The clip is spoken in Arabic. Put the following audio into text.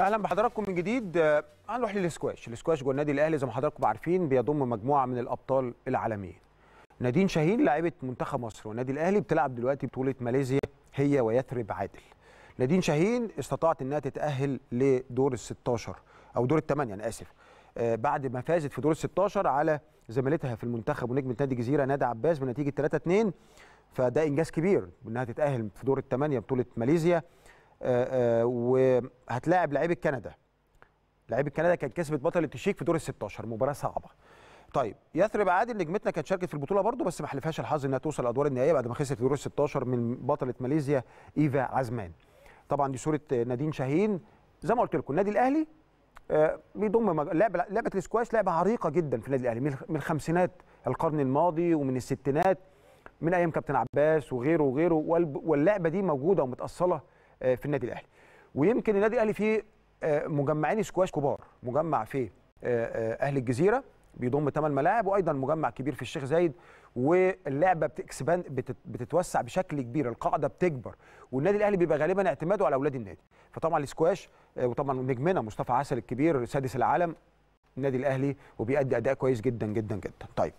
اهلا بحضراتكم من جديد آه، هنروح للسكواش السكواش جوه النادي الاهلي زي ما حضراتكم عارفين بيضم مجموعه من الابطال العالميين نادين شاهين لاعيبه منتخب مصر والنادي الاهلي بتلعب دلوقتي بطوله ماليزيا هي ويثرب عادل نادين شاهين استطاعت انها تتاهل لدور ال 16 او دور الثمانيه انا اسف آه، بعد ما فازت في دور ال 16 على زميلتها في المنتخب ونجمه نادي الجزيره نادى عباس بنتيجه 3 2 فده انجاز كبير انها تتاهل في دور الثمانيه بطوله ماليزيا آه، آه، وهتلاعب لعيبه كندا لعيبه كندا كانت كسبت بطل التشيك في دور ال 16 مباراه صعبه طيب يثرب عادل نجمتنا كانت شاركت في البطوله برضه بس ما حلفهاش الحظ انها توصل الادوار النهائيه بعد ما خسرت في دور ال 16 من بطله ماليزيا ايفا عزمان طبعا دي صوره نادين شاهين زي ما قلت لكم النادي الاهلي آه، بيضم لعبه لعبه الاسكواش لعبه عريقه جدا في النادي الاهلي من الخمسينات القرن الماضي ومن الستينات من ايام كابتن عباس وغيره وغيره واللعبه دي موجوده ومتاصله آه، في النادي الاهلي ويمكن النادي الاهلي فيه آه، مجمعين سكواش كبار مجمع في آه، اهل الجزيره بيضم ثمان ملاعب وايضا مجمع كبير في الشيخ زايد واللعبه بتكسبان بتتوسع بشكل كبير القاعده بتكبر والنادي الاهلي بيبقى غالبا اعتماده على اولاد النادي فطبعا السكواش وطبعا نجمنا مصطفى عسل الكبير سادس العالم النادي الاهلي وبيأدي اداء كويس جدا جدا جدا طيب